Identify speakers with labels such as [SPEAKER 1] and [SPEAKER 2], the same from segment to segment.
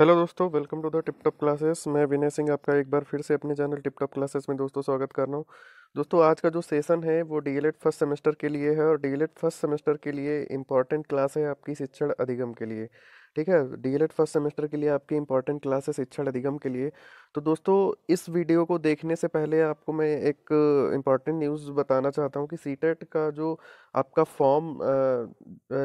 [SPEAKER 1] hello दोस्तों welcome to the tip top classes मैं विनय सिंह आपका एक बार फिर से अपने चैनल टिप टॉप क्लासेस में दोस्तों स्वागत कर रहा हूँ दोस्तों आज का जो सेशन है वो डीएलएड फर्स्ट सेमेस्टर के लिए है और डीएलएड फर्स्ट सेमेस्टर के लिए इंपॉर्टेंट क्लास है आपकी शिक्षण अधिगम के लिए ठीक है डीएलएड फर्स्ट सेमेस्टर के लिए आपकी इंपॉर्टेंट क्लास है शिक्षण अधिगम के लिए तो दोस्तों इस वीडियो को देखने से पहले आपको मैं एक इम्पॉर्टेंट न्यूज़ बताना चाहता हूँ कि सीटेट e का जो आपका फॉर्म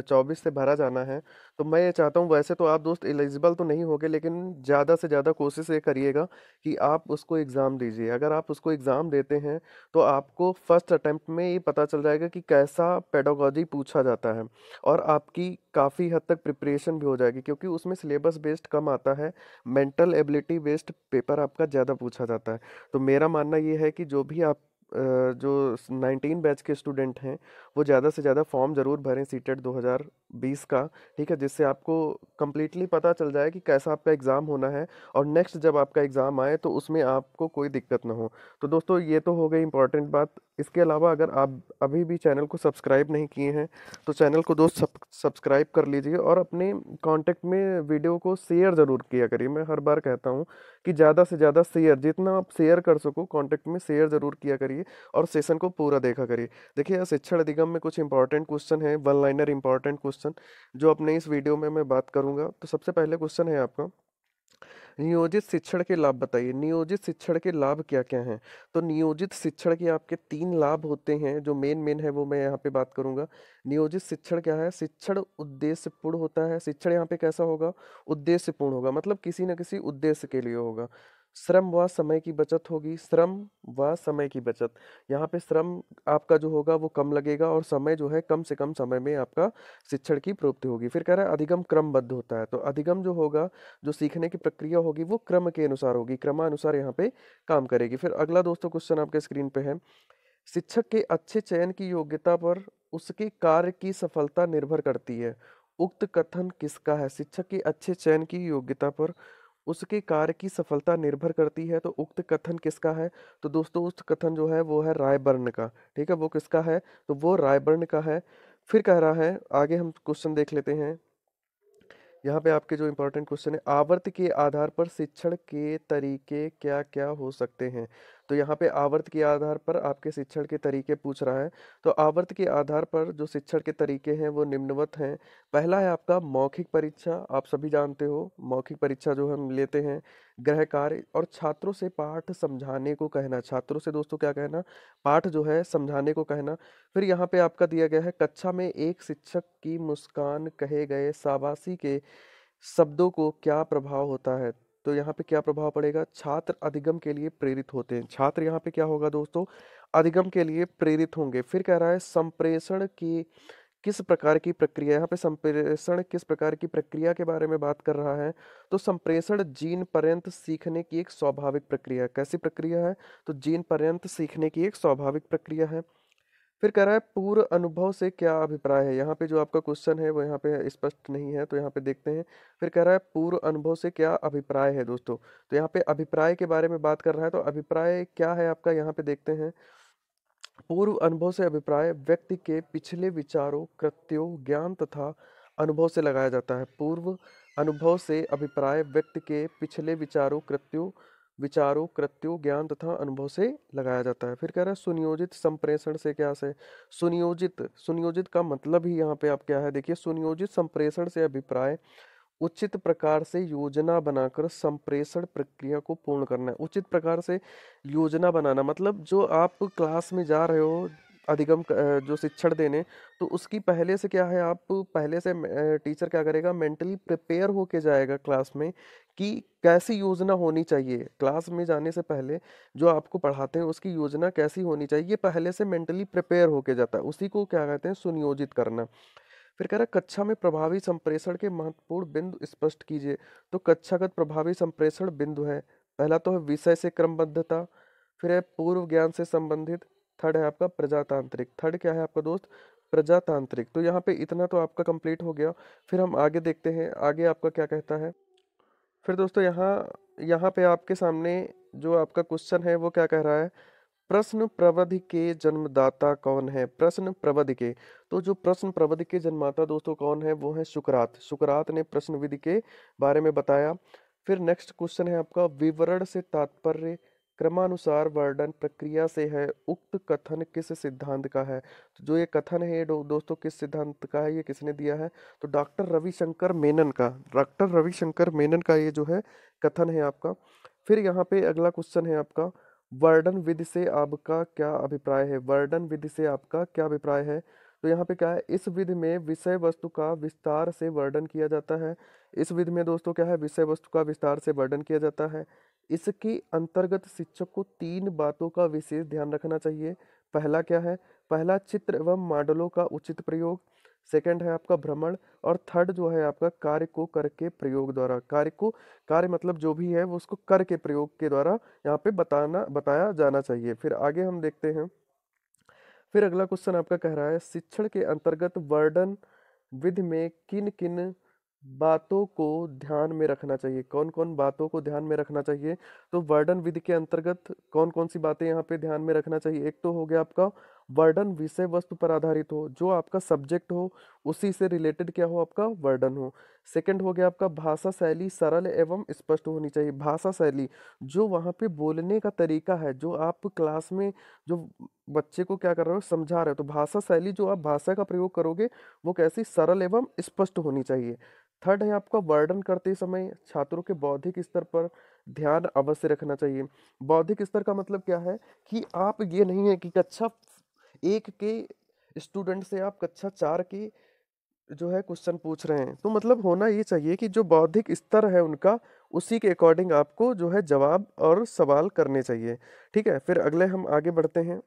[SPEAKER 1] चौबीस से भरा जाना है तो मैं ये चाहता हूँ वैसे तो आप दोस्त एलिजिबल तो नहीं होगे लेकिन ज़्यादा से ज़्यादा कोशिश ये करिएगा कि आप उसको एग्ज़ाम दीजिए अगर आप उसको एग्ज़ाम देते हैं तो आपको फर्स्ट अटैम्प्ट में ये पता चल जाएगा कि कैसा पेडोगॉजी पूछा जाता है और आपकी काफ़ी हद तक प्रिपरेशन भी हो जाएगी क्योंकि उसमें सिलेबस बेस्ड कम आता है मेंटल एबिलिटी बेस्ड पेपर आपका ज़्यादा पूछा जाता है तो मेरा मानना ये है कि जो भी आप जो 19 बैच के स्टूडेंट हैं वो ज़्यादा से ज़्यादा फॉर्म ज़रूर भरें सीटेट बीस का ठीक है जिससे आपको कम्प्लीटली पता चल जाए कि कैसा आपका एग्ज़ाम होना है और नेक्स्ट जब आपका एग्ज़ाम आए तो उसमें आपको कोई दिक्कत ना हो तो दोस्तों ये तो हो गई इंपॉर्टेंट बात इसके अलावा अगर आप अभी भी चैनल को सब्सक्राइब नहीं किए हैं तो चैनल को दोस्त सब्सक्राइब कर लीजिए और अपने कॉन्टैक्ट में वीडियो को शेयर ज़रूर किया करिए मैं हर बार कहता हूँ कि ज़्यादा से ज़्यादा शेयर जितना आप शेयर कर सको कॉन्टैक्ट में शेयर ज़रूर किया करिए और सेशन को पूरा देखा करिए देखिए शिक्षण अधिगम में कुछ इंपॉर्टेंट क्वेश्चन है one liner important question question जो अपने इस वीडियो में मैं बात करूंगा तो सबसे पहले क्वेश्चन है आपका नियोजित शिक्षण के लाभ बताइए नियोजित शिक्षण के लाभ क्या क्या हैं तो नियोजित शिक्षण के आपके तीन लाभ होते हैं जो मेन मेन है वो मैं यहाँ पे बात करूँगा नियोजित शिक्षण क्या है शिक्षण उद्देश्यपूर्ण होता है शिक्षण यहाँ पे कैसा होगा उद्देश्यपूर्ण होगा मतलब किसी न किसी उद्देश्य के लिए होगा श्रम व समय की बचत होगी श्रम व समय की बचत यहाँ पे श्रम आपका जो होगा वो कम लगेगा और समय जो है कम से कम समय में आपका शिक्षण की प्राप्ति होगी फिर कह रहा है अधिगम क्रमबद्ध होता है तो अधिगम जो होगा जो सीखने की प्रक्रिया होगी वो क्रम के अनुसार होगी क्रमानुसार यहाँ पे काम करेगी फिर अगला दोस्तों क्वेश्चन आपके स्क्रीन पे है शिक्षक के अच्छे चयन की योग्यता पर उसके कार्य की सफलता निर्भर करती है उक्त कथन किसका है शिक्षक के अच्छे चयन की योग्यता पर उसके कार्य की सफलता निर्भर करती है तो उक्त कथन किसका है तो दोस्तों उक्त कथन जो है वो है रायबर्ण का ठीक है वो किसका है तो वो रायबर्ण का है फिर कह रहा है आगे हम क्वेश्चन देख लेते हैं यहाँ पे आपके जो इम्पोर्टेंट क्वेश्चन है आवर्त के आधार पर शिक्षण के तरीके क्या क्या हो सकते हैं तो यहाँ पे आवर्त के आधार पर आपके शिक्षण के तरीके पूछ रहा है तो आवर्त के आधार पर जो शिक्षण के तरीके हैं वो निम्नवत हैं पहला है आपका मौखिक परीक्षा आप सभी जानते हो मौखिक परीक्षा जो हम लेते हैं ग्रह कार्य और छात्रों से पाठ समझाने को कहना छात्रों से दोस्तों क्या कहना पाठ जो है समझाने को कहना फिर यहाँ पे आपका दिया गया है कक्षा में एक शिक्षक की मुस्कान कहे गए शाबासी के शब्दों को क्या प्रभाव होता है तो यहाँ पे क्या प्रभाव पड़ेगा छात्र अधिगम के लिए प्रेरित होते हैं छात्र यहाँ पे क्या होगा दोस्तों अधिगम के लिए प्रेरित होंगे फिर कह रहा है संप्रेषण की किस प्रकार की प्रक्रिया यहाँ पे संप्रेषण किस प्रकार की प्रक्रिया के बारे में बात कर रहा है तो संप्रेषण जीन पर्यंत सीखने की एक स्वाभाविक प्रक्रिया कैसी प्रक्रिया है तो जीन पर्यंत सीखने की एक स्वाभाविक प्रक्रिया है फिर कह रहा है पूर्व अनुभव से क्या अभिप्राय है यहाँ पे जो आपका क्वेश्चन है वो यहाँ पे स्पष्ट नहीं है तो यहाँ पे देखते हैं फिर कह रहा है पूर्व अनुभव से क्या अभिप्राय है दोस्तों तो यहाँ पे अभिप्राय के बारे में बात कर रहा है तो अभिप्राय क्या है आपका यहाँ पे देखते हैं पूर्व अनुभव से अभिप्राय व्यक्ति के पिछले विचारों कृत्यों ज्ञान तथा अनुभव से लगाया जाता है पूर्व अनुभव से अभिप्राय व्यक्ति के पिछले विचारों कृत्यों विचारों कृत्यों ज्ञान तथा अनुभव से लगाया जाता है फिर कह रहा है सुनियोजित संप्रेषण से क्या से सुनियोजित सुनियोजित का मतलब ही यहाँ पे आप क्या है देखिए सुनियोजित संप्रेषण से अभिप्राय उचित प्रकार से योजना बनाकर संप्रेषण प्रक्रिया को पूर्ण करना है उचित प्रकार से योजना बनाना मतलब जो आप क्लास में जा रहे हो अधिगम जो शिक्षण देने तो उसकी पहले से क्या है आप पहले से टीचर क्या करेगा मेंटली प्रिपेयर होके जाएगा क्लास में कि कैसी योजना होनी चाहिए क्लास में जाने से पहले जो आपको पढ़ाते हैं उसकी योजना कैसी होनी चाहिए ये पहले से मेंटली प्रिपेयर होके जाता है उसी को क्या कहते हैं सुनियोजित करना फिर कह रहा कक्षा में प्रभावी संप्रेषण के महत्वपूर्ण बिंदु स्पष्ट कीजिए तो कक्षागत प्रभावी संप्रेषण बिंदु है पहला तो है विषय से क्रमबद्धता फिर है पूर्व ज्ञान से संबंधित थर्ड है आपका प्रजातांत्रिक थर्ड क्या है आपका दोस्त प्रजातांत्रिक तो यहाँ पे इतना तो आपका कंप्लीट हो गया फिर हम आगे देखते हैं आगे आपका क्या कहता है फिर दोस्तों यहाँ यहाँ पे आपके सामने जो आपका क्वेश्चन है वो क्या कह रहा है प्रश्न प्रवधि के जन्मदाता कौन है प्रश्न प्रवधि के तो जो प्रश्न प्रवधि के जन्मदाता दोस्तों कौन है वो है सुकरात सुकरात ने प्रश्न विधि के बारे में बताया फिर नेक्स्ट क्वेश्चन है आपका विवरण से तात्पर्य क्रमानुसार वर्णन प्रक्रिया से है उक्त कथन किस सिद्धांत का है तो जो ये कथन है दो, दोस्तों किस सिद्धांत का है ये किसने दिया है तो डॉक्टर रविशंकर मेनन का डॉक्टर रविशंकर मेनन का ये जो है कथन है आपका फिर यहाँ पे अगला क्वेश्चन है आपका वर्णन विधि से आपका क्या अभिप्राय है वर्णन विधि से आपका क्या अभिप्राय है तो यहाँ पे क्या है इस विधि में विषय वस्तु का विस्तार से वर्णन किया जाता है इस विधि में दोस्तों क्या है विषय वस्तु का विस्तार से वर्णन किया जाता है इसके अंतर्गत शिक्षक को तीन बातों का विशेष ध्यान रखना चाहिए पहला क्या है पहला चित्र एवं मॉडलों का उचित प्रयोग सेकंड है आपका भ्रमण और थर्ड जो है आपका कार्य को करके प्रयोग द्वारा कार्य को कार्य मतलब जो भी है वो उसको करके प्रयोग के द्वारा यहाँ पे बताना बताया जाना चाहिए फिर आगे हम देखते हैं फिर अगला क्वेश्चन आपका कह रहा है शिक्षण के अंतर्गत वर्णन विधि में किन किन बातों को ध्यान में रखना चाहिए कौन कौन बातों को ध्यान में रखना चाहिए तो वर्णन विधि के अंतर्गत कौन कौन सी बातें यहाँ पे ध्यान में रखना चाहिए एक तो हो गया आपका वर्णन विषय वस्तु पर आधारित हो जो आपका सब्जेक्ट हो उसी से रिलेटेड क्या हो आपका वर्णन हो सेकंड हो गया आपका भाषा शैली सरल एवं स्पष्ट होनी चाहिए भाषा शैली जो वहाँ पे बोलने का तरीका है जो आप क्लास में जो बच्चे को क्या कर रहे हो समझा रहे हो तो भाषा शैली जो आप भाषा का प्रयोग करोगे वो कैसी सरल एवं स्पष्ट होनी चाहिए थर्ड है आपका वर्णन करते समय छात्रों के बौद्धिक स्तर पर ध्यान अवश्य रखना चाहिए बौद्धिक स्तर का मतलब क्या है कि आप ये नहीं है कि कक्षा एक के स्टूडेंट से आप कक्षा चार के जो है क्वेश्चन पूछ रहे हैं तो मतलब होना ये चाहिए कि जो बौद्धिक स्तर है उनका उसी के अकॉर्डिंग आपको जो है जवाब और सवाल करने चाहिए ठीक है फिर अगले हम आगे बढ़ते हैं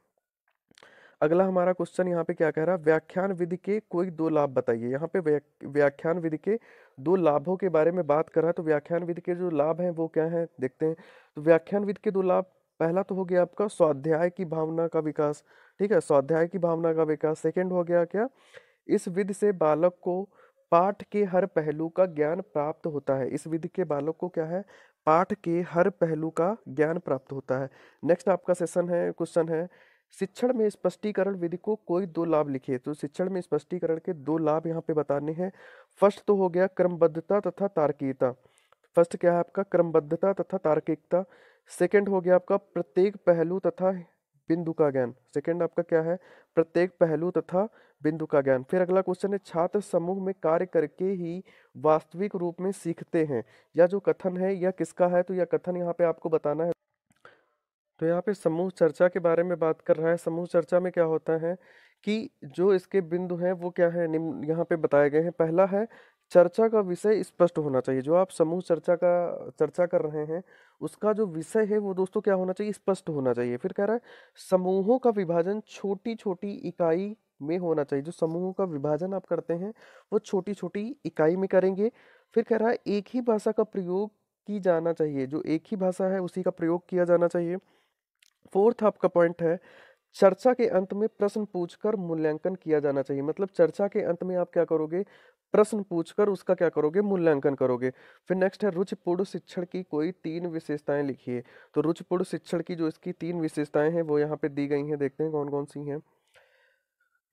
[SPEAKER 1] अगला हमारा क्वेश्चन यहाँ पे क्या कह रहा है व्याख्यान विधि के कोई दो लाभ बताइए यहाँ पे व्याख्यान विधि के दो लाभों के बारे में बात कर रहा है तो व्याख्यान विधि के जो लाभ हैं वो क्या हैं देखते हैं तो व्याख्यान विधि के दो लाभ पहला तो हो गया आपका स्वाध्याय की भावना का विकास ठीक है स्वाध्याय की भावना का विकास सेकेंड हो गया क्या इस विधि से बालक को पाठ के हर पहलू का ज्ञान प्राप्त होता है इस विधि के बालक को क्या है पाठ के हर पहलू का ज्ञान प्राप्त होता है नेक्स्ट आपका सेशन है क्वेश्चन है शिक्षण में स्पष्टीकरण विधि को कोई दो लाभ लिखे तो शिक्षण में स्पष्टीकरण के दो लाभ यहाँ पे बताने हैं फर्स्ट तो हो गया क्रमबद्धता तथा तार्किकता फर्स्ट क्या है आपका क्रमबद्धता तथा तार्किकता सेकंड हो गया आपका प्रत्येक पहलू तथा बिंदु का ज्ञान सेकंड आपका क्या है प्रत्येक पहलू तथा बिंदु का ज्ञान फिर अगला क्वेश्चन है छात्र समूह में कार्य करके ही वास्तविक रूप में सीखते हैं या जो कथन है या किसका है तो यह कथन यहाँ पे आपको बताना है तो यहाँ पे समूह चर्चा के बारे में बात कर रहा है समूह चर्चा में क्या होता है कि जो इसके बिंदु हैं वो क्या है निम्न यहाँ पे बताए गए हैं पहला है चर्चा का विषय स्पष्ट होना चाहिए जो आप समूह चर्चा का चर्चा कर रहे हैं उसका जो विषय है वो दोस्तों क्या होना चाहिए स्पष्ट होना चाहिए फिर कह रहा है समूहों का विभाजन छोटी छोटी इकाई में होना चाहिए जो समूहों का विभाजन आप करते हैं वो छोटी छोटी इकाई में करेंगे फिर कह रहा है एक ही भाषा का प्रयोग की जाना चाहिए जो एक ही भाषा है उसी का प्रयोग किया जाना चाहिए फोर्थ आपका पॉइंट है चर्चा के अंत में प्रश्न पूछकर मूल्यांकन किया जाना चाहिए मतलब चर्चा के अंत में आप क्या करोगे प्रश्न पूछकर उसका क्या करोगे मूल्यांकन करोगे फिर नेक्स्ट है रुचिपूर्ण शिक्षण की कोई तीन विशेषताएं लिखिए तो रुचिपूर्ण शिक्षण की जो इसकी तीन विशेषताएं हैं वो यहाँ पे दी गई हैं देखते हैं कौन कौन सी हैं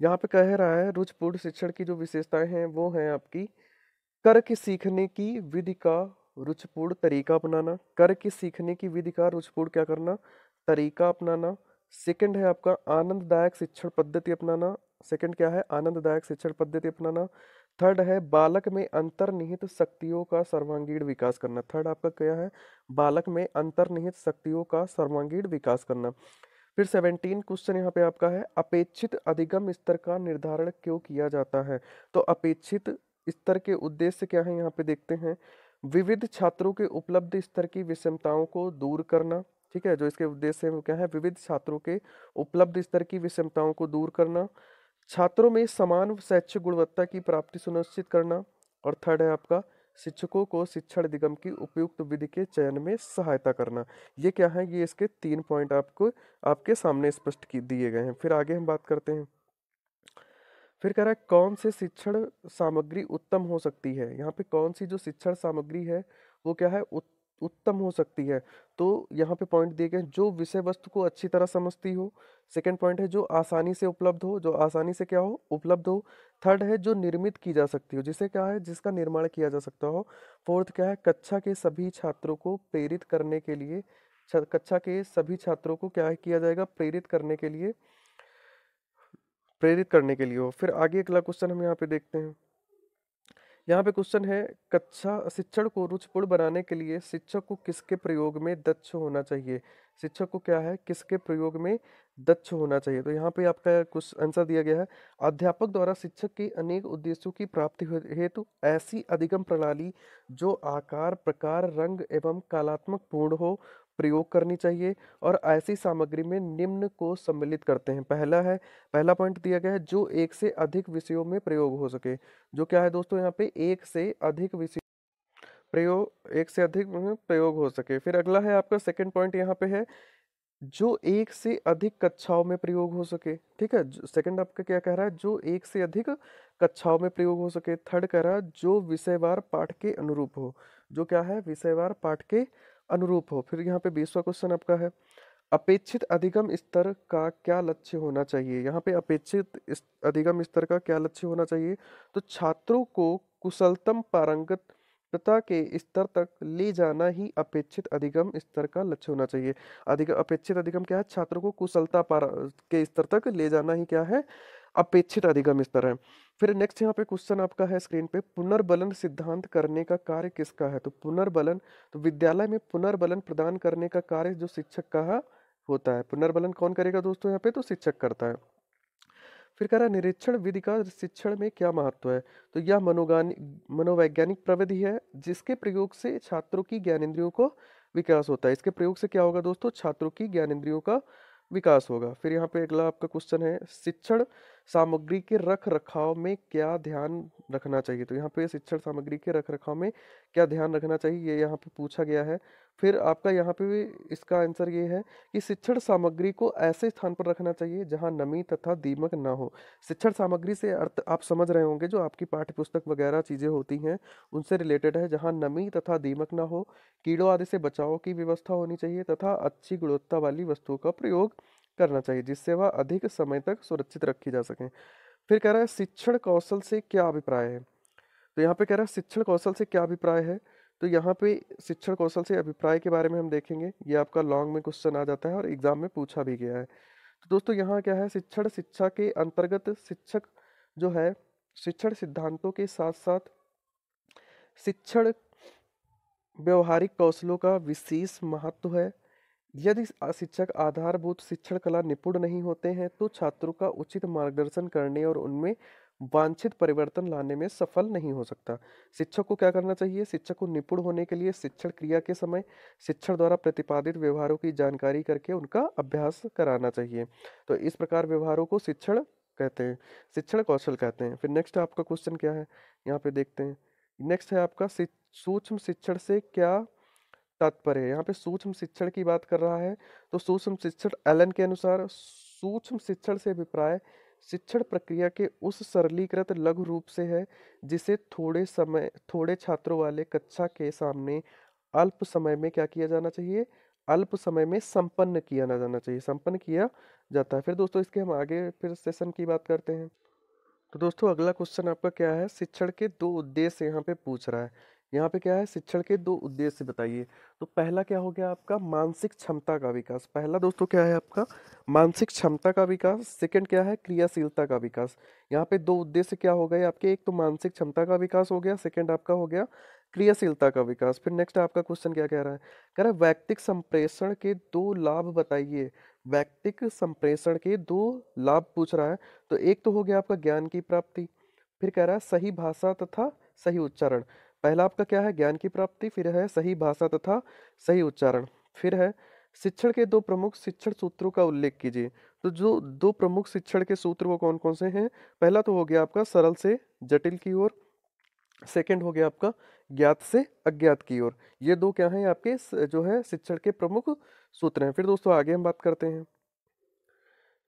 [SPEAKER 1] यहाँ पे कह रहा है रुचिपूर्ण शिक्षण की जो विशेषताएं हैं वो हैं आपकी कर के सीखने की विधि का रुचिपूर्ण तरीका अपनाना के सीखने की विधि का रुचिपूर्ण क्या करना तरीका अपनाना सेकंड है आपका आनंददायक शिक्षण पद्धति अपनाना सेकंड क्या है आनंददायक शिक्षण पद्धति अपनाना थर्ड है बालक में अंतर्निहित शक्तियों का सर्वांगीण विकास करना थर्ड आपका क्या है बालक में अंतर्निहित शक्तियों का सर्वांगीण विकास करना फिर सेवनटीन क्वेश्चन यहाँ पे आपका है अपेक्षित अधिगम स्तर का निर्धारण क्यों किया जाता है तो अपेक्षित स्तर के उद्देश्य क्या है यहाँ पे देखते हैं विविध छात्रों के उपलब्ध स्तर की विषमताओं को दूर करना ठीक है जो इसके उद्देश्य वो क्या है विविध छात्रों के उपलब्ध स्तर की विषमताओं को दूर करना छात्रों में समान शैक्षिक गुणवत्ता की प्राप्ति सुनिश्चित करना और थर्ड है आपका शिक्षकों को शिक्षण निगम की उपयुक्त विधि के चयन में सहायता करना ये क्या है ये इसके तीन पॉइंट आपको आपके सामने स्पष्ट दिए गए हैं फिर आगे हम बात करते हैं फिर कह रहा है कौन से शिक्षण सामग्री उत्तम हो सकती है यहाँ पे कौन सी जो शिक्षण सामग्री है वो क्या है उत, उत्तम हो सकती है तो यहाँ पे पॉइंट दिए गए जो विषय वस्तु को अच्छी तरह समझती हो सेकंड पॉइंट है जो आसानी से उपलब्ध हो जो आसानी से क्या हो उपलब्ध हो थर्ड है जो निर्मित की जा सकती हो जिसे क्या है जिसका निर्माण किया जा सकता हो फोर्थ क्या है कक्षा के सभी छात्रों को प्रेरित करने के लिए कक्षा के सभी छात्रों को क्या किया जाएगा प्रेरित करने के लिए प्रेरित करने के लिए हो फिर आगे अगला क्वेश्चन हम यहाँ पे देखते हैं यहाँ पे क्वेश्चन है कक्षा शिक्षण को रुचिपूर्ण बनाने के लिए शिक्षक को किसके प्रयोग में दक्ष होना चाहिए शिक्षक को क्या है किसके प्रयोग में दक्ष होना चाहिए तो यहाँ पे आपका कुछ आंसर दिया गया है अध्यापक द्वारा शिक्षक के अनेक उद्देश्यों की प्राप्ति हेतु ऐसी अधिगम प्रणाली जो आकार प्रकार रंग एवं कलात्मक पूर्ण हो प्रयोग करनी चाहिए और ऐसी सामग्री में निम्न को सम्मिलित करते हैं पहला है पहला पॉइंट दिया गया है जो एक से अधिक विषयों में प्रयोग हो सके जो क्या है दोस्तों यहाँ पे एक से अधिक विषय प्रयोग एक से अधिक प्रयोग हो सके फिर अगला है आपका सेकंड पॉइंट यहाँ पे है जो एक से अधिक कक्षाओं में प्रयोग हो सके ठीक है सेकंड आपका क्या कह रहा है जो एक से अधिक कक्षाओं में प्रयोग हो सके थर्ड कह रहा है जो विषयवार पाठ के अनुरूप हो जो क्या है विषयवार पाठ के अनुरूप हो फिर यहाँ पे बीसवा क्वेश्चन आपका है अपेक्षित अधिगम स्तर का क्या लक्ष्य होना चाहिए यहाँ पे अपेक्षित अधिगम स्तर का क्या लक्ष्य होना चाहिए तो छात्रों को कुशलतम पारंगतता के स्तर तक ले जाना ही अपेक्षित अधिगम स्तर का लक्ष्य होना चाहिए अधिक अपेक्षित अधिगम क्या है छात्रों को कुशलता पारा के स्तर तक ले जाना ही क्या है अपेक्षित अधिगम स्तर है फिर नेक्स्ट यहाँ पे क्वेश्चन आपका है स्क्रीन पे पुनर्बलन सिद्धांत करने का कार्य किसका है तो पुनर्बलन तो विद्यालय में पुनर्बलन प्रदान करने का कार्य जो शिक्षक का होता है पुनर्बलन कौन करेगा दोस्तों यहाँ पे तो शिक्षक करता है फिर कह रहा है निरीक्षण विधि का शिक्षण में क्या महत्व है तो यह मनोगानिक मनोवैज्ञानिक प्रविधि है जिसके प्रयोग से छात्रों की ज्ञान इंद्रियों को विकास होता है इसके प्रयोग से क्या होगा दोस्तों छात्रों की ज्ञान इंद्रियों का विकास होगा फिर यहाँ पे अगला आपका क्वेश्चन है शिक्षण सामग्री के रख रखाव में क्या ध्यान रखना चाहिए तो यहाँ पे शिक्षण सामग्री के रख रखाव में क्या ध्यान रखना चाहिए ये यहाँ पे पूछा गया है फिर आपका यहाँ पे भी इसका आंसर ये है कि शिक्षण सामग्री को ऐसे स्थान पर रखना चाहिए जहाँ नमी तथा दीमक ना हो शिक्षण सामग्री से अर्थ आप समझ रहे होंगे जो आपकी पाठ्य पुस्तक वगैरह चीज़ें होती हैं उनसे रिलेटेड है जहाँ नमी तथा दीमक ना हो कीड़ों आदि से बचाव की व्यवस्था होनी चाहिए तथा अच्छी गुणवत्ता वाली वस्तुओं का प्रयोग करना चाहिए जिससे वह अधिक समय तक सुरक्षित रखी जा सकें फिर कह रहा है शिक्षण कौशल से क्या अभिप्राय है तो यहाँ पे कह रहा है शिक्षण कौशल से क्या अभिप्राय है तो यहाँ पे शिक्षण कौशल से अभिप्राय के बारे में हम देखेंगे ये आपका लॉन्ग में क्वेश्चन आ जाता है और एग्जाम में पूछा भी गया है तो दोस्तों यहाँ क्या है शिक्षण शिक्षा के अंतर्गत शिक्षक जो है शिक्षण सिद्धांतों के साथ साथ शिक्षण व्यवहारिक कौशलों का विशेष महत्व है यदि शिक्षक आधारभूत शिक्षण कला निपुण नहीं होते हैं तो छात्रों का उचित मार्गदर्शन करने और उनमें वांछित परिवर्तन लाने में सफल नहीं हो सकता शिक्षक को क्या करना चाहिए शिक्षक को निपुण होने के लिए शिक्षण क्रिया के समय शिक्षण द्वारा प्रतिपादित व्यवहारों की जानकारी करके उनका अभ्यास कराना चाहिए तो इस प्रकार व्यवहारों को शिक्षण कहते हैं शिक्षण कौशल कहते हैं फिर नेक्स्ट आपका क्वेश्चन क्या है यहाँ पे देखते हैं नेक्स्ट है आपका सूक्ष्म शिक्षण से क्या तात्पर्य है यहाँ पे सूक्ष्म शिक्षण की बात कर रहा है तो सूक्ष्म शिक्षण एलन के अनुसार सूक्ष्म शिक्षण से अभिप्राय शिक्षण प्रक्रिया के उस सरलीकृत लघु रूप से है जिसे थोड़े समय थोड़े छात्रों वाले कक्षा के सामने अल्प समय में क्या किया जाना चाहिए अल्प समय में संपन्न किया ना जाना चाहिए संपन्न किया जाता है फिर दोस्तों इसके हम आगे फिर सेशन की बात करते हैं तो दोस्तों अगला क्वेश्चन आपका क्या है शिक्षण के दो उद्देश्य यहाँ पे पूछ रहा है यहाँ पे क्या है शिक्षण के दो उद्देश्य बताइए तो पहला क्या हो गया आपका मानसिक क्षमता का विकास पहला दोस्तों क्या है आपका मानसिक क्षमता का विकास सेकंड क्या है क्रियाशीलता का विकास यहाँ पे दो उद्देश्य क्या हो गए आपके एक तो मानसिक क्षमता का विकास हो गया सेकंड आपका हो गया क्रियाशीलता का विकास फिर नेक्स्ट आपका क्वेश्चन क्या कह रहा है कह रहा है व्यक्तिक संप्रेषण के दो लाभ बताइए व्यक्तिक संप्रेषण के दो लाभ पूछ रहा है तो एक तो हो गया आपका ज्ञान की प्राप्ति फिर कह रहा है सही भाषा तथा सही उच्चारण पहला आपका क्या है ज्ञान की प्राप्ति फिर है सही भाषा तथा सही उच्चारण फिर है शिक्षण के दो प्रमुख शिक्षण सूत्रों का उल्लेख कीजिए तो जो दो प्रमुख शिक्षण के सूत्र वो कौन कौन से हैं पहला तो हो गया आपका सरल से जटिल की ओर सेकंड हो गया आपका ज्ञात से अज्ञात की ओर ये दो क्या हैं आपके जो है शिक्षण के प्रमुख सूत्र हैं फिर दोस्तों आगे हम बात करते हैं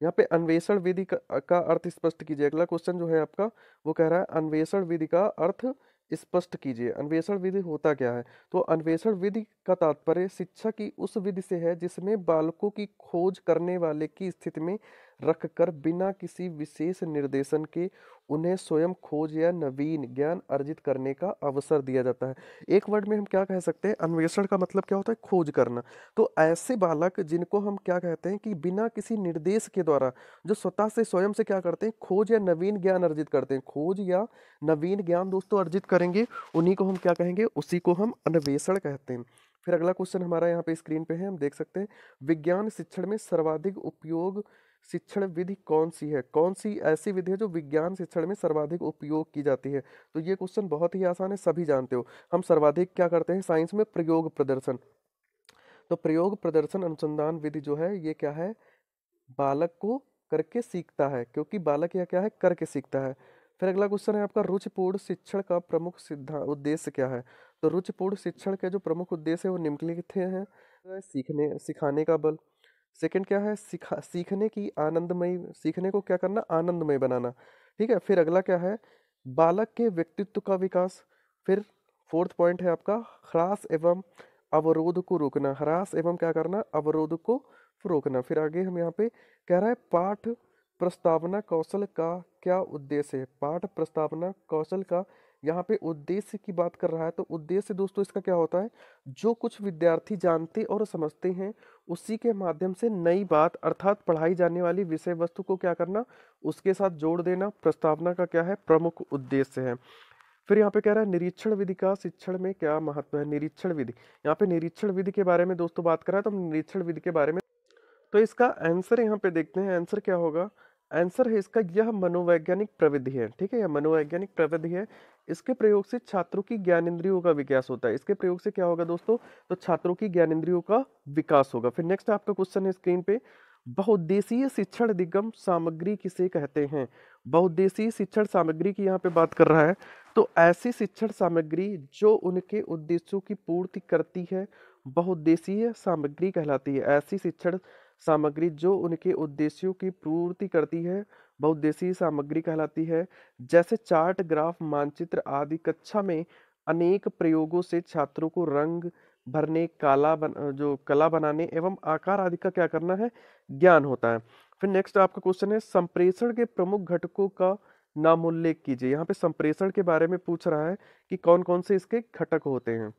[SPEAKER 1] यहाँ पे अन्वेषण विधि का, अर्थ स्पष्ट कीजिए अगला क्वेश्चन जो है आपका वो कह रहा है अन्वेषण विधि का अर्थ स्पष्ट कीजिए अन्वेषण विधि होता क्या है तो अन्वेषण विधि का तात्पर्य शिक्षा की उस विधि से है जिसमें बालकों की खोज करने वाले की स्थिति में रखकर बिना किसी विशेष निर्देशन के उन्हें स्वयं खोज या नवीन ज्ञान अर्जित करने का अवसर दिया जाता है एक वर्ड में हम क्या कह सकते हैं अन्वेषण का मतलब क्या होता है खोज करना तो ऐसे बालक जिनको हम क्या कहते हैं कि बिना किसी निर्देश के द्वारा जो स्वतः से स्वयं से क्या करते हैं खोज या नवीन ज्ञान अर्जित करते हैं खोज या नवीन ज्ञान दोस्तों अर्जित करेंगे उन्हीं को हम क्या कहेंगे उसी को हम अन्वेषण कहते हैं फिर अगला क्वेश्चन हमारा यहाँ पे स्क्रीन पे है हम देख सकते हैं विज्ञान शिक्षण में सर्वाधिक उपयोग शिक्षण विधि कौन सी है कौन सी ऐसी विधि है जो विज्ञान शिक्षण में सर्वाधिक उपयोग की जाती है तो ये क्वेश्चन बहुत ही आसान है सभी जानते हो हम सर्वाधिक क्या करते हैं साइंस में प्रयोग प्रदर्शन तो प्रयोग प्रदर्शन अनुसंधान विधि जो है ये क्या है बालक को करके सीखता है क्योंकि बालक यह क्या है करके सीखता है फिर अगला क्वेश्चन है आपका रुचिपूर्ण शिक्षण का प्रमुख सिद्धांत उद्देश्य क्या है तो रुचिपूर्ण शिक्षण के जो प्रमुख उद्देश्य है वो निम्नलिखित हैं सीखने सिखाने का बल सेकंड क्या है सीखा सीखने की आनंदमय सीखने को क्या करना आनंदमय बनाना ठीक है फिर अगला क्या है बालक के व्यक्तित्व का विकास फिर फोर्थ पॉइंट है आपका ह्रास एवं अवरोध को रोकना ह्रास एवं क्या करना अवरोध को रोकना फिर आगे हम यहाँ पे कह रहा है पाठ प्रस्तावना कौशल का क्या उद्देश्य है पाठ प्रस्तावना कौशल का यहाँ पे उद्देश्य की बात कर रहा है तो उद्देश्य दोस्तों इसका क्या होता है जो कुछ विद्यार्थी जानते और समझते हैं उसी के माध्यम से नई बात अर्थात पढ़ाई जाने वाली विषय वस्तु को क्या करना उसके साथ जोड़ देना प्रस्तावना का क्या है प्रमुख उद्देश्य है फिर यहाँ पे कह रहा है निरीक्षण विधि का शिक्षण में क्या महत्व है निरीक्षण विधि यहाँ पे निरीक्षण विधि के बारे में दोस्तों बात कर रहा है तो निरीक्षण विधि के बारे में तो इसका आंसर यहाँ पे देखते हैं आंसर क्या होगा आंसर है इसका यह मनोवैज्ञानिक प्रविधि है ठीक है यह मनोवैज्ञानिक प्रविधि है इसके प्रयोग से छात्रों की ज्ञान इंद्रियों का विकास होता है इसके प्रयोग से क्या होगा दोस्तों तो छात्रों की ज्ञान इंद्रियों का विकास होगा फिर नेक्स्ट आपका क्वेश्चन है स्क्रीन पे बहुद्देशीय शिक्षण दिगम सामग्री किसे कहते हैं बहुद्देशीय शिक्षण सामग्री की यहाँ पे बात कर रहा है तो ऐसी शिक्षण सामग्री जो उनके उद्देश्यों की पूर्ति करती है बहुद्देशीय सामग्री कहलाती है ऐसी शिक्षण सामग्री जो उनके उद्देश्यों की पूर्ति करती है बहुद्देशीय सामग्री कहलाती है जैसे चार्ट ग्राफ मानचित्र आदि कक्षा में अनेक प्रयोगों से छात्रों को रंग भरने काला बन, जो कला बनाने एवं आकार आदि का क्या करना है ज्ञान होता है फिर नेक्स्ट आपका क्वेश्चन है संप्रेषण के प्रमुख घटकों का नामोल्लेख कीजिए यहाँ पे संप्रेषण के बारे में पूछ रहा है कि कौन कौन से इसके घटक होते हैं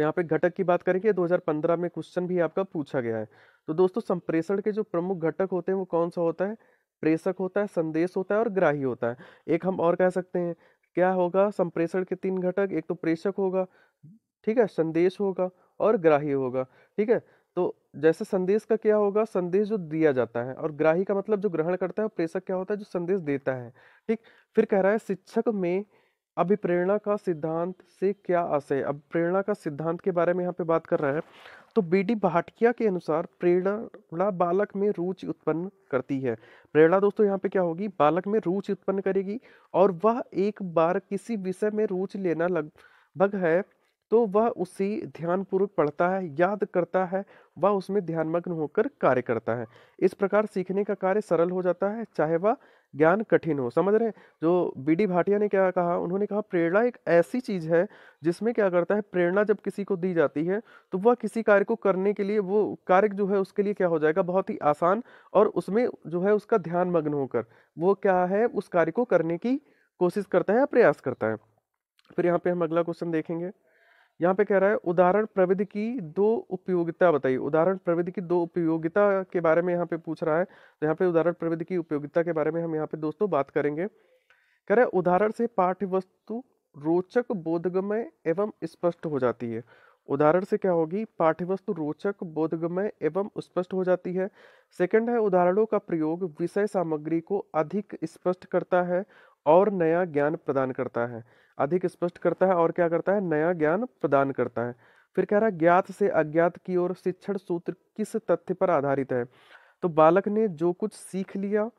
[SPEAKER 1] तो यहाँ पे घटक की बात करेंगे 2015 में क्वेश्चन भी आपका पूछा गया है तो दोस्तों संप्रेषण के जो प्रमुख घटक होते हैं वो कौन सा होता है प्रेषक होता है संदेश होता है और ग्राही होता है एक हम और कह सकते हैं क्या होगा संप्रेषण के तीन घटक एक तो प्रेषक होगा ठीक है संदेश होगा और ग्राही होगा ठीक है तो जैसे संदेश का क्या होगा संदेश जो दिया जाता है और ग्राही का मतलब जो ग्रहण करता है प्रेषक क्या होता है जो संदेश देता है ठीक फिर कह रहा है शिक्षक में अभिप्रेरणा का सिद्धांत से क्या आशय अब प्रेरणा का सिद्धांत के बारे में यहाँ पे बात कर रहा है तो बी डी भाटिया के अनुसार प्रेरणा बालक में रुचि उत्पन्न करती है प्रेरणा दोस्तों यहाँ पे क्या होगी बालक में रुचि उत्पन्न करेगी और वह एक बार किसी विषय में रुचि लेना लगभग है तो वह उसे ध्यानपूर्वक पढ़ता है याद करता है वह उसमें ध्यानमग्न होकर कार्य करता है इस प्रकार सीखने का कार्य सरल हो जाता है चाहे वह ज्ञान कठिन हो समझ रहे हैं जो बी डी भाटिया ने क्या कहा उन्होंने कहा प्रेरणा एक ऐसी चीज़ है जिसमें क्या करता है प्रेरणा जब किसी को दी जाती है तो वह किसी कार्य को करने के लिए वो कार्य जो है उसके लिए क्या हो जाएगा बहुत ही आसान और उसमें जो है उसका ध्यान मग्न होकर वो क्या है उस कार्य को करने की कोशिश करता है या प्रयास करता है फिर यहाँ पे हम अगला क्वेश्चन देखेंगे यहाँ पे कह रहा है उदाहरण प्रविधि की दो उपयोगिता बताइए उदाहरण प्रविधि की दो उपयोगिता के बारे में यहाँ पे पूछ रहा है तो यहाँ पे उदाहरण प्रविधि की उपयोगिता के बारे में हम यहाँ पे दोस्तों बात करेंगे कह रहे उदाहरण से पाठ्य वस्तु रोचक बोधगमय एवं स्पष्ट हो जाती है उदाहरण से क्या होगी पाठ्य वस्तु रोचक बोधगमय एवं स्पष्ट हो जाती है सेकंड है उदाहरणों का प्रयोग विषय सामग्री को अधिक स्पष्ट करता है और नया ज्ञान प्रदान करता है अधिक स्पष्ट करता है और क्या करता है नया ज्ञान प्रदान करता है फिर कह रहा है ज्ञात से अज्ञात की ओर शिक्षण सूत्र किस तथ्य पर आधारित है तो बालक ने जो कुछ सीख लिया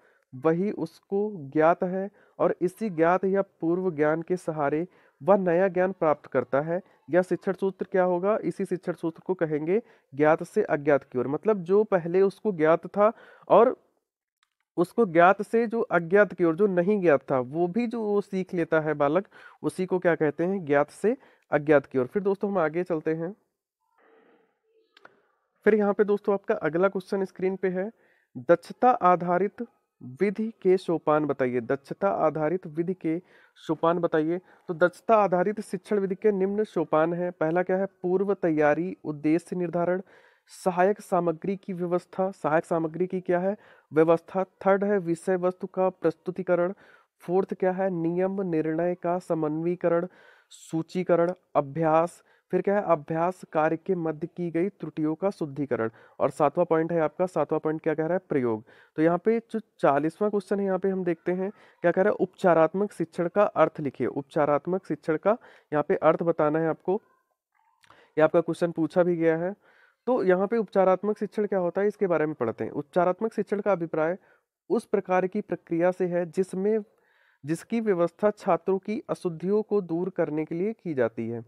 [SPEAKER 1] वही उसको ज्ञात है और इसी ज्ञात या पूर्व ज्ञान के सहारे वह नया ज्ञान प्राप्त करता है या शिक्षण सूत्र क्या होगा इसी शिक्षण सूत्र को कहेंगे ज्ञात से अज्ञात की ओर मतलब जो पहले उसको ज्ञात था और उसको ज्ञात से जो अज्ञात की ओर जो नहीं ज्ञात था वो भी जो वो सीख लेता है बालक उसी को क्या कहते हैं ज्ञात से अज्ञात की ओर फिर दोस्तों हम आगे चलते हैं फिर यहाँ पे दोस्तों आपका अगला क्वेश्चन स्क्रीन पे है दक्षता आधारित विधि के सोपान बताइए दक्षता आधारित विधि के सोपान बताइए तो दक्षता आधारित शिक्षण विधि के निम्न सोपान है पहला क्या है पूर्व तैयारी उद्देश्य निर्धारण सहायक सामग्री की व्यवस्था सहायक सामग्री की क्या है व्यवस्था थर्ड है विषय वस्तु का प्रस्तुतिकरण फोर्थ क्या है नियम निर्णय का समन्वीकरण सूचीकरण अभ्यास फिर क्या है अभ्यास कार्य के मध्य की गई त्रुटियों का शुद्धिकरण और सातवां पॉइंट है आपका सातवां पॉइंट क्या कह रहा है प्रयोग तो यहाँ पे जो चालीसवां क्वेश्चन है यहाँ पे हम देखते हैं क्या कह रहा है उपचारात्मक शिक्षण का अर्थ लिखिए उपचारात्मक शिक्षण का यहाँ पे अर्थ बताना है आपको ये आपका क्वेश्चन पूछा भी गया है तो यहाँ पे उपचारात्मक शिक्षण क्या होता है इसके बारे में पढ़ते हैं उपचारात्मक शिक्षण का अभिप्राय उस प्रकार की प्रक्रिया से है जिसमें जिसकी व्यवस्था छात्रों की अशुद्धियों को दूर करने के लिए की जाती है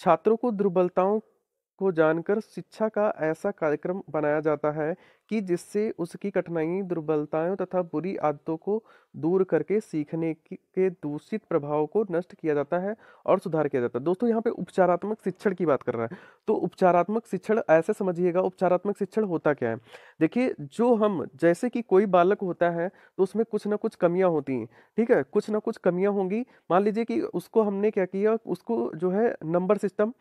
[SPEAKER 1] छात्रों को दुर्बलताओं को जानकर शिक्षा का ऐसा कार्यक्रम बनाया जाता है कि जिससे उसकी कठिनाई दुर्बलताओं तथा बुरी आदतों को दूर करके सीखने के दूषित प्रभाव को नष्ट किया जाता है और सुधार किया जाता है दोस्तों यहाँ पे उपचारात्मक शिक्षण की बात कर रहा है तो उपचारात्मक शिक्षण ऐसे समझिएगा उपचारात्मक शिक्षण होता क्या है देखिए जो हम जैसे कि कोई बालक होता है तो उसमें कुछ ना कुछ कमियाँ होती हैं ठीक है कुछ ना कुछ कमियाँ होंगी मान लीजिए कि उसको हमने क्या किया उसको जो है नंबर सिस्टम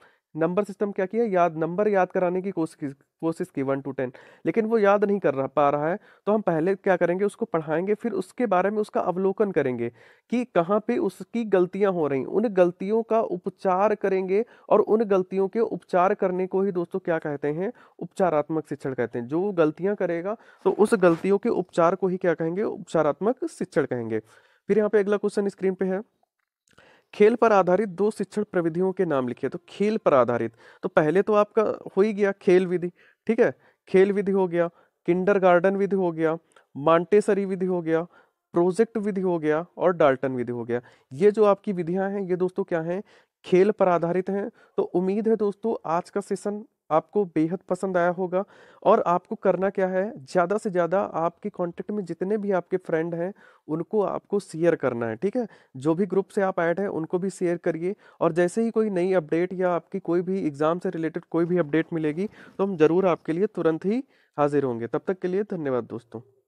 [SPEAKER 1] नंबर सिस्टम क्या किया याद नंबर याद कराने की कोशिश कोशिश की वन टू टेन लेकिन वो याद नहीं कर रहा पा रहा है तो हम पहले क्या करेंगे उसको पढ़ाएंगे फिर उसके बारे में उसका अवलोकन करेंगे कि कहाँ पे उसकी गलतियाँ हो रही उन गलतियों का उपचार करेंगे और उन गलतियों के उपचार करने को ही दोस्तों क्या कहते हैं उपचारात्मक शिक्षण कहते हैं जो गलतियाँ करेगा तो उस गलतियों के उपचार को ही क्या कहेंगे उपचारात्मक शिक्षण कहेंगे फिर यहाँ पे अगला क्वेश्चन स्क्रीन पे है खेल पर आधारित दो शिक्षण प्रविधियों के नाम लिखिए तो खेल पर आधारित तो पहले तो आपका हो ही गया खेल विधि ठीक है खेल विधि हो गया किंडर गार्डन विधि हो गया मांटेसरी विधि हो गया प्रोजेक्ट विधि हो गया और डाल्टन विधि हो गया ये जो आपकी विधियां हैं ये दोस्तों क्या हैं खेल पर आधारित हैं तो उम्मीद है दोस्तों आज का सेशन आपको बेहद पसंद आया होगा और आपको करना क्या है ज़्यादा से ज़्यादा आपके कॉन्टेक्ट में जितने भी आपके फ्रेंड हैं उनको आपको शेयर करना है ठीक है जो भी ग्रुप से आप ऐड हैं उनको भी शेयर करिए और जैसे ही कोई नई अपडेट या आपकी कोई भी एग्ज़ाम से रिलेटेड कोई भी अपडेट मिलेगी तो हम ज़रूर आपके लिए तुरंत ही हाजिर होंगे तब तक के लिए धन्यवाद दोस्तों